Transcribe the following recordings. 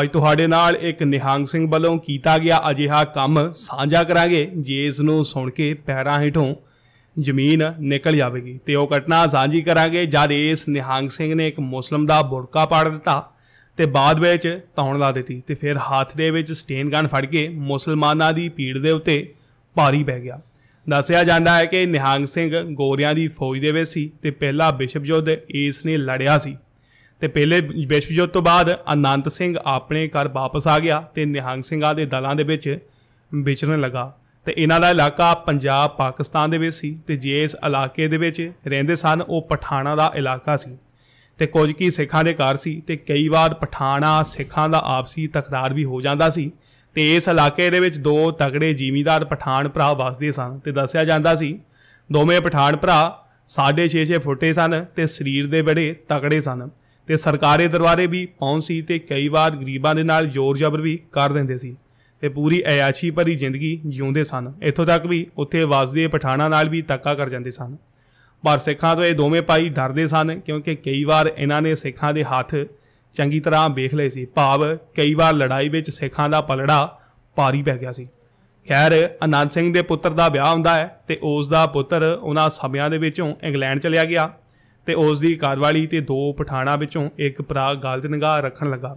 ਅੱਜ ਤੁਹਾਡੇ ਨਾਲ ਇੱਕ ਨਿਹੰਗ ਸਿੰਘ ਵੱਲੋਂ ਕੀਤਾ ਗਿਆ ਅਜਿਹਾ ਕੰਮ ਸਾਂਝਾ ਕਰਾਂਗੇ ਜੇ ਇਸ ਨੂੰ ਸੁਣ ਕੇ ਪੈਰਾਂ ਹੇਠੋਂ ਜ਼ਮੀਨ ਨਿਕਲ ਜਾਵੇਗੀ ਤੇ ਉਹ ਘਟਨਾ ਸਾਂਝੀ ਕਰਾਂਗੇ ਜਦ ਇਸ ਨਿਹੰਗ ਸਿੰਘ ਨੇ ਇੱਕ ਮੁਸਲਮ ਦਾ ਬੁਰਕਾ ਪਾੜ ਦਿੱਤਾ ਤੇ ਬਾਅਦ ਵਿੱਚ ਤੌਣ ਲਾ ਦਿੱਤੀ ਤੇ ਫਿਰ ਹੱਥ ਦੇ ਵਿੱਚ ਸਟੇਨ ਗਨ ਫੜ ਕੇ ਮੁਸਲਮਾਨਾਂ ਦੀ ਪੀੜ ਦੇ ਉੱਤੇ ਭਾਰੀ ਪੈ ਗਿਆ ਦੱਸਿਆ ਜਾਂਦਾ ਹੈ ਕਿ ਨਿਹੰਗ ਸਿੰਘ ਗੋਰੀਆਂ ਦੀ ਫੌਜ ਦੇ ਵਿੱਚ ਸੀ ਤੇ ਪਹਿਲਾ ਵਿਸ਼ਵ ਯੁੱਧ ਇਸ ਨੇ ਲੜਿਆ ਸੀ ਤੇ ਪਹਿਲੇ ਬੇਸ਼ਵਜੋਤ ਤੋਂ ਬਾਅਦ ਅਨੰਤ ਸਿੰਘ ਆਪਣੇ ਘਰ ਵਾਪਸ ਆ ਗਿਆ ਤੇ ਨਿਹੰਗ ਸਿੰਘਾਂ ਦੇ ਦਲਾਂ ਦੇ ਵਿੱਚ ਵਿਚਰਨ ਲੱਗਾ ਤੇ ਇਹਨਾਂ ਦਾ ਇਲਾਕਾ ਪੰਜਾਬ ਪਾਕਿਸਤਾਨ ਦੇ ਵਿੱਚ ਸੀ ਤੇ ਜੇ ਇਸ ਇਲਾਕੇ ਦੇ ਵਿੱਚ ਰਹਿੰਦੇ ਸਨ ਉਹ ਪਠਾਣਾ ਦਾ ਇਲਾਕਾ ਸੀ ਤੇ ਕੁਝ ਕੀ ਸਿੱਖਾਂ ਦੇ ਘਰ ਸੀ ਤੇ ਕਈ ਵਾਰ ਪਠਾਣਾ ਸਿੱਖਾਂ ਦਾ ਆਪਸੀ ਤਕਰਾਰ ਵੀ ਹੋ ਜਾਂਦਾ ਸੀ ਤੇ ਇਸ ਇਲਾਕੇ ਦੇ ਵਿੱਚ ਦੋ ਤਗੜੇ ਜ਼ਿਮੀਦਾਰ ਪਠਾਣ ਭਰਾ ਵਸਦੇ ਸਨ ਤੇ ਦੱਸਿਆ ਜਾਂਦਾ ਸੀ ਦੋਵੇਂ ਪਠਾਣ ਭਰਾ 6.5 ਫੁੱਟੇ ਸਨ ਤੇ ਸਰੀਰ ਦੇ ਬੜੇ ਤਗੜੇ ਸਨ ਤੇ ਸਰਕਾਰੀ ਦਰਬਾਰੇ ਵੀ ਪਹੁੰਚ ਸੀ ਤੇ ਕਈ ਵਾਰ ਗਰੀਬਾਂ ਦੇ ਨਾਲ ਜ਼ੋਰ ਜ਼ਬਰ ਵੀ ਕਰ ਦਿੰਦੇ ਸੀ ਤੇ ਪੂਰੀ ਐਯਾਸ਼ੀ ਭਰੀ ਜ਼ਿੰਦਗੀ ਜਿਉਂਦੇ ਸਨ ਇੱਥੋਂ ਤੱਕ ਵੀ ਉੱਥੇ ਵਾਸਦੇ ਪਠਾਣਾ ਨਾਲ ਵੀ ਤੱਕਾ ਕਰ ਜਾਂਦੇ ਸਨ ਪਰ ਸਿੱਖਾਂ ਤੋਂ ਇਹ ਦੋਵੇਂ ਭਾਈ ਡਰਦੇ ਸਨ ਕਿਉਂਕਿ ਕਈ ਵਾਰ ਇਹਨਾਂ ਨੇ ਸਿੱਖਾਂ ਦੇ ਹੱਥ ਚੰਗੀ ਤਰ੍ਹਾਂ ਵੇਖ ਲਏ ਸੀ ਭਾਵ ਕਈ ਵਾਰ ਲੜਾਈ ਵਿੱਚ ਸਿੱਖਾਂ ਦਾ ਪਲੜਾ ਪਾਰੀ ਪੈ ਗਿਆ ਸੀ ਖੈਰ ਆਨੰਦ ਸਿੰਘ ਦੇ ਪੁੱਤਰ ਦਾ ਵਿਆਹ ਹੁੰਦਾ ਹੈ ਤੇ ਉਸ ਦਾ ਪੁੱਤਰ ਉਹਨਾਂ ਸਮਿਆਂ ਦੇ ਵਿੱਚੋਂ ਇੰਗਲੈਂਡ ਚਲਿਆ ਗਿਆ ਤੇ ਉਸ ਦੀ ਕਾਰਵਾਲੀ ਤੇ ਦੋ ਪਠਾਣਾ ਵਿੱਚੋਂ ਇੱਕ ਭਰਾ ਗਲਤ ਨਿਗਾਹ ਰੱਖਣ ਲੱਗਾ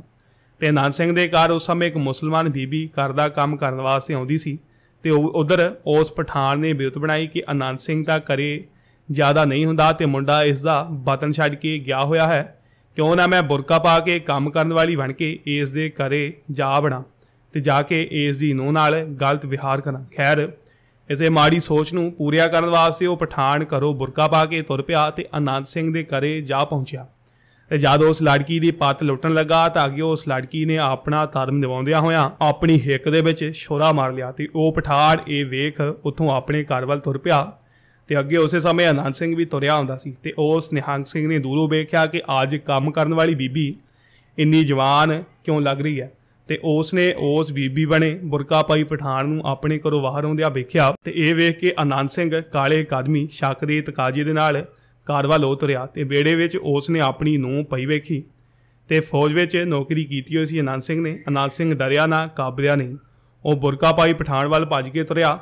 ਤੇ ਅਨੰਦ ਸਿੰਘ ਦੇ ਘਰ ਉਸ ਸਮੇਂ ਇੱਕ ਮੁਸਲਮਾਨ ਬੀਬੀ ਘਰ ਦਾ ਕੰਮ ਕਰਨ ਵਾਸਤੇ ਆਉਂਦੀ ਸੀ ਤੇ ਉਧਰ ਉਸ ਪਠਾਣ ਨੇ ਬਿਰਤ ਬਣਾਈ ਕਿ ਅਨੰਦ ਸਿੰਘ ਦਾ ਕਰੇ ਜ਼ਿਆਦਾ ਨਹੀਂ ਹੁੰਦਾ ਤੇ ਮੁੰਡਾ ਇਸ ਦਾ ਬਤਨ ਛੱਡ ਕੇ ਗਿਆ ਹੋਇਆ ਹੈ ਕਿਉਂ ਨਾ ਮੈਂ ਬੁਰਕਾ ਪਾ ਕੇ ਕੰਮ ਕਰਨ ਵਾਲੀ ਬਣ ਕੇ ਇਸ ਦੇ ਕਰੇ ਜਾ ਬਣਾ ਤੇ ਜਾ ਕੇ ਇਸ ਦੀ ਨੂੰ ਨਾਲ ਗਲਤ ਵਿਹਾਰ ਕਰਾਂ ਖੈਰ ਇਸੇ ਮਾੜੀ ਸੋਚ ਨੂੰ ਪੂਰਿਆ ਕਰਨ ਵਾਸਤੇ ਉਹ ਪਠਾਨ ਘਰੋਂ ਬੁਰਕਾ ਪਾ ਕੇ ਤੁਰ ਪਿਆ ਤੇ ਅਨੰਦ ਸਿੰਘ ਦੇ ਘਰੇ ਜਾ ਪਹੁੰਚਿਆ ਤੇ ਜਦ ਉਸ ਲੜਕੀ ਦੀ ਪੱਤ ਲੁੱਟਣ ਲੱਗਾ ਤਾਂ ਅੱਗੇ ਉਸ ਲੜਕੀ ਨੇ ਆਪਣਾ ਧਰਮ ਨਿਵਾਉਂਦਿਆਂ ਹੋਇਆਂ ਆਪਣੀ ਹਿੱਕ ਦੇ ਵਿੱਚ ਛੋਰਾ ਮਾਰ ਲਿਆ ਤੇ ਉਹ ਪਠਾਨ ਇਹ ਵੇਖ ਉੱਥੋਂ ਆਪਣੇ ਘਰ ਵੱਲ ਤੁਰ ਪਿਆ ਤੇ ਅੱਗੇ ਉਸੇ ਸਮੇਂ ਅਨੰਦ ਸਿੰਘ ਵੀ ਤੁਰਿਆ ਹੁੰਦਾ ਸੀ ਤੇ ਉਸ ਨਿਹੰਗ ਸਿੰਘ ਨੇ ਦੂਰੋਂ ਵੇਖਿਆ ਕਿ ਅੱਜ ਕੰਮ ਕਰਨ ਵਾਲੀ ਬੀਬੀ ਇੰਨੀ ਜਵਾਨ ਕਿਉਂ ਲੱਗ ਰਹੀ ਹੈ ਤੇ ਉਸ ਨੇ ਉਸ ਬੀਬੀ ਬਣੇ ਬੁਰਕਾ ਪਾਈ ਪਠਾਨ ਨੂੰ ਆਪਣੇ ਘਰੋਂ ਬਾਹਰ ਆਉਂਦਿਆਂ ਵੇਖਿਆ ਤੇ ਇਹ ਵੇਖ ਕੇ ਆਨੰਦ ਸਿੰਘ ਕਾਲੇ ਅਕਾਦਮੀ ਸ਼ਾਕਰੀ ਤਕਾਜੀ ਦੇ ਨਾਲ ਕਾਰਵਾ ਲੋ ਤੁਰਿਆ ਤੇ ਬੇੜੇ ਵਿੱਚ ਉਸ ਨੇ ਆਪਣੀ ਨੂੰ ਪਈ ਵੇਖੀ ਤੇ ਫੌਜ ਵਿੱਚ ਨੌਕਰੀ ਕੀਤੀ ਹੋਈ ਸੀ ਆਨੰਦ ਸਿੰਘ ਨੇ ਆਨੰਦ ਸਿੰਘ ਡਰਿਆ ਨਾ ਕਾਬਰਿਆ ਨਹੀਂ ਉਹ ਬੁਰਕਾ ਪਾਈ ਪਠਾਨ ਵੱਲ ਭੱਜ ਕੇ ਤੁਰਿਆ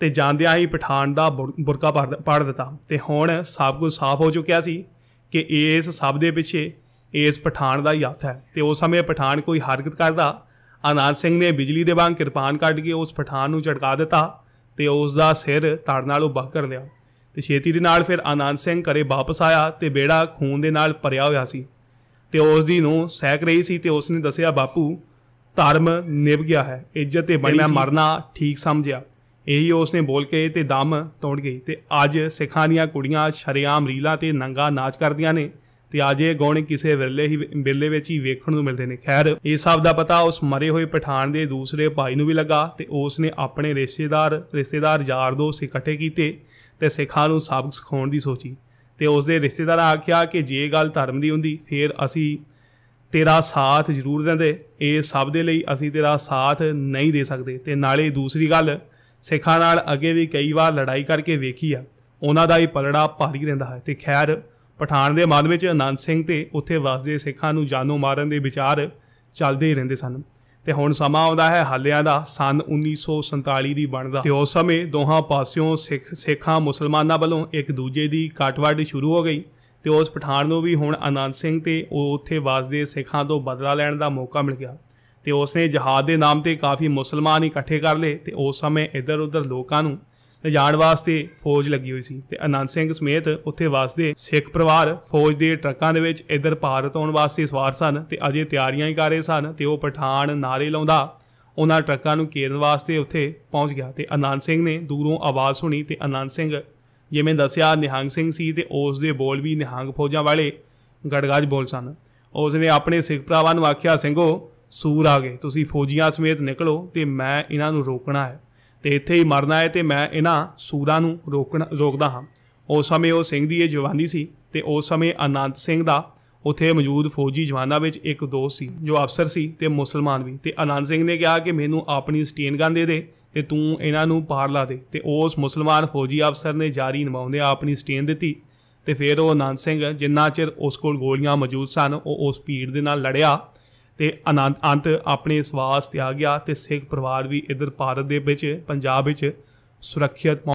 ਤੇ ਜਾਂਦਿਆਂ ਹੀ ਪਠਾਨ ਦਾ ਬੁਰਕਾ ਪਾੜ ਦਿੱਤਾ ਤੇ ਹੁਣ ਸਭ ਕੁਝ ਸਾਫ਼ ਹੋ ਚੁੱਕਿਆ ਸੀ ਕਿ ਇਸ ਸਭ ਦੇ ਪਿੱਛੇ ਇਸ ਪਠਾਨ ਦਾ ਹੀ ਹੱਥ ਹੈ ਤੇ ਉਸ ਸਮੇਂ ਪਠਾਨ ਕੋਈ ਹਰਕਤ ਕਰਦਾ ਅਨਾਰ ਸਿੰਘ ਨੇ ਬਿਜਲੀ ਦੇ ਵਾਂਗ ਕਿਰਪਾਨ ਕੱਢ ਕੇ ਉਸ ਪਠਾਨ ਨੂੰ ਝਟਕਾ ਦਿੱਤਾ ਤੇ ਉਸ ਦਾ ਸਿਰ ਤੜ ਨਾਲ ਉਭਾ ਕਰ ਲਿਆ ਤੇ ਛੇਤੀ ਦੇ ਨਾਲ ਫਿਰ ਆਨੰਦ ਸਿੰਘ ਘਰੇ ਵਾਪਸ ਆਇਆ ਤੇ ਬੇੜਾ ਖੂਨ ਦੇ ਨਾਲ ਭਰਿਆ ਹੋਇਆ ਸੀ ਤੇ ਉਸ ਦੀ ਨੂੰ ਸਹਿਕ ਰਹੀ ਸੀ ਤੇ ਉਸ ਨੇ ਦੱਸਿਆ ਬਾਪੂ ਧਰਮ ਨਿਭ ਗਿਆ ਹੈ ਇੱਜ਼ਤ ਤੇ ਬਣੀ ਮੈਂ ਮਰਨਾ ਠੀਕ ਸਮਝਿਆ ਇਹੀ ਉਸ ਨੇ ਬੋਲ ਕੇ ਤੇ ਦਮ ਤੋੜ ਗਈ ਤੇ ਅੱਜ ਸਿੱਖਾਂ ਦੀਆਂ ਕੁੜੀਆਂ ਸ਼ਰਿਆਮ ਰੀਲਾ ਤੇ ਨੰਗਾ ਨਾਚ ਕਰਦੀਆਂ ਨੇ ਤੇ ਅੱਜ ਇਹ ਗੋਣੇ ਕਿਸੇ ਵਿਰਲੇ ਹੀ ਵਿਰਲੇ ਵਿੱਚ ਹੀ ਵੇਖਣ ਨੂੰ ਮਿਲਦੇ ਨੇ ਖੈਰ ਇਹ ਸਭ ਦਾ ਪਤਾ ਉਸ ਮਰੇ ਹੋਏ ਪਠਾਨ ਦੇ ਦੂਸਰੇ ਭਾਈ ਨੂੰ ਵੀ ਲੱਗਾ ਤੇ ਉਸ ਨੇ ਆਪਣੇ ਰਿਸ਼ਤੇਦਾਰ ਰਿਸ਼ਤੇਦਾਰ ਯਾਰ ਦੋਸਤ ਇਕੱਠੇ ਕੀਤੇ ਤੇ ਸਿੱਖਾਂ ਨੂੰ ਸਬਕ ਸਿਖਾਉਣ ਦੀ ਸੋਚੀ ਤੇ ਉਸ ਦੇ ਰਿਸ਼ਤੇਦਾਰ ਆਖਿਆ ਕਿ ਜੇ ਗੱਲ ਧਰਮ ਦੀ ਹੁੰਦੀ ਫੇਰ ਅਸੀਂ ਤੇਰਾ ਸਾਥ ਜ਼ਰੂਰ ਦਿੰਦੇ ਇਹ ਸਭ ਦੇ ਲਈ ਅਸੀਂ ਤੇਰਾ ਸਾਥ ਨਹੀਂ ਦੇ ਸਕਦੇ ਤੇ ਨਾਲੇ ਦੂਸਰੀ ਗੱਲ ਸਿੱਖਾਂ ਨਾਲ ਅੱਗੇ ਵੀ ਕਈ ਵਾਰ ਲੜਾਈ ਕਰਕੇ ਵੇਖੀ ਆ ਉਹਨਾਂ ਦਾ ਇਹ ਪਲੜਾ ਭਾਰੀ ਰਹਿੰਦਾ ਹੈ ਤੇ ਖੈਰ ਪਠਾਨ ਦੇ ਮਨ ਵਿੱਚ ਅਨੰਦ ਸਿੰਘ ਤੇ ਉੱਥੇ ਵਸਦੇ ਸਿੱਖਾਂ ਨੂੰ ਜਾਨੋਂ ਮਾਰਨ ਦੇ ਵਿਚਾਰ ਚੱਲਦੇ ਹੀ ਰਹਿੰਦੇ ਸਨ ਤੇ ਹੁਣ ਸਮਾਂ ਆਉਂਦਾ ਹੈ ਹੱਲਿਆਂ ਦਾ ਸਨ 1947 ਦੀ ਬਣਦਾ ਤੇ ਉਸ ਸਮੇਂ ਦੋਹਾਂ ਪਾਸਿਓਂ ਸਿੱਖ ਸਿੱਖਾਂ ਮੁਸਲਮਾਨਾਂ ਵੱਲੋਂ ਇੱਕ ਦੂਜੇ ਦੀ ਕਾਟਵਾੜ ਸ਼ੁਰੂ ਹੋ ਗਈ ਤੇ ਉਸ ਪਠਾਨ ਨੂੰ ਵੀ ਹੁਣ ਅਨੰਦ ਸਿੰਘ ਤੇ ਉਹ ਉੱਥੇ ਵਸਦੇ ਸਿੱਖਾਂ ਤੋਂ ਬਦਲਾ ਲੈਣ ਦਾ ਮੌਕਾ ਮਿਲ ਗਿਆ ਤੇ ਉਸਨੇ ਜਹਾਦ ਦੇ ਨਾਮ ਤੇ ਕਾਫੀ ਮੁਸਲਮਾਨ ਇਕੱਠੇ ਕਰ ਲਏ ਤੇ ਉਸ ਸਮੇਂ ਇੱਧਰ-ਉੱਧਰ ਲੋਕਾਂ ਨੂੰ ਲਿਜਾਣ ਵਾਸਤੇ ਫੌਜ ਲੱਗੀ ਹੋਈ ਸੀ ਤੇ ਅਨੰਦ ਸਿੰਘ ਸਮੇਤ ਉੱਥੇ ਵਸਦੇ ਸਿੱਖ ਪਰਿਵਾਰ ਫੌਜ ਦੇ ਟਰੱਕਾਂ ਦੇ ਵਿੱਚ ਇਧਰ ਭਾਰਤ ਆਉਣ ਵਾਸਤੇ ਸਵਾਰ ਸਨ ਤੇ ਅਜੇ ਤਿਆਰੀਆਂ ਹੀ ਕਰ ਰਹੇ ਸਨ ਤੇ ਉਹ ਪਠਾਨ ਨਾਰੇ ਲਾਉਂਦਾ ਉਹਨਾਂ ਟਰੱਕਾਂ ਨੂੰ ਘੇਰਨ ਵਾਸਤੇ ਉੱਥੇ ਪਹੁੰਚ ਗਿਆ ਤੇ ਅਨੰਦ ਸਿੰਘ ਨੇ ਦੂਰੋਂ ਆਵਾਜ਼ ਸੁਣੀ ਤੇ ਅਨੰਦ ਸਿੰਘ ਜਿਵੇਂ ਦੱਸਿਆ ਨਿਹੰਗ ਸਿੰਘ ਸੀ ਤੇ ਉਸ ਦੇ ਬੋਲ ਵੀ ਨਿਹੰਗ ਫੌਜਾਂ ਵਾਲੇ ਗੜਗਾਜ ਬੋਲ ਸਨ ਉਸ ਨੇ ਆਪਣੇ ਸਿੱਖ ਭਰਾਵਾਂ ਨੂੰ ਆਖਿਆ ਸਿੰਘੋ ਸੂਰ ਆ ਗਏ ਤੁਸੀਂ ਫੌਜੀਆਂ ਸਮੇਤ ਨਿਕਲੋ ਤੇ ਮੈਂ ਇਹਨਾਂ ਨੂੰ ਰੋਕਣਾ ਹੈ ਤੇ ਇੱਥੇ ਹੀ ਮਰਨਾ ਹੈ ਤੇ ਮੈਂ ਇਹਨਾਂ ਸੂਰਾਂ ਨੂੰ ਰੋਕਣ ਰੋਕਦਾ ਹਾਂ ਉਸ ਸਮੇਂ ਉਹ ਸਿੰਘ ਦੀ ਇਹ ਜਵਾਨੀ ਸੀ ਤੇ ਉਸ ਸਮੇਂ ਅਨੰਤ ਸਿੰਘ ਦਾ ਉਥੇ ਮੌਜੂਦ ਫੌਜੀ ਜਵਾਨਾਂ ਵਿੱਚ ਇੱਕ ਦੋਸਤ ਸੀ ਜੋ ਅਫਸਰ ਸੀ ਤੇ ਮੁਸਲਮਾਨ ਵੀ ਤੇ ਅਨੰਤ ਸਿੰਘ ਨੇ ਕਿਹਾ ਕਿ ਮੈਨੂੰ ਆਪਣੀ ਸਟੇਨ ਗਨ ਦੇ ਦੇ ਤੇ ਤੂੰ ਇਹਨਾਂ ਨੂੰ ਪਾਰ ਲਾ ਦੇ ਤੇ ਉਸ ਮੁਸਲਮਾਨ ਫੌਜੀ ਅਫਸਰ ਨੇ ਜਾਰੀ ਨਵਾਉਂਦੇ ਆਪਣੀ ਸਟੇਨ ਦਿੱਤੀ ਤੇ ਫਿਰ ਉਹ ਅਨੰਤ ਸਿੰਘ ਜਿੰਨਾ ਚਿਰ ਉਸ ਕੋਲ ਗੋਲੀਆਂ ਮੌਜੂਦ ਸਨ ਉਹ ਉਸ ਪੀੜ ਦੇ ਨਾਲ ਲੜਿਆ ਤੇ ਆਨੰਦ ਅੰਤ ਆਪਣੇ ਸਵਾਸ ਤੇ ਆ ਗਿਆ ਤੇ ਸਿੱਖ ਪਰਿਵਾਰ ਵੀ ਇਧਰ ਭਾਰਤ ਦੇ ਵਿੱਚ ਪੰਜਾਬ ਵਿੱਚ ਸੁਰੱਖਿਅਤ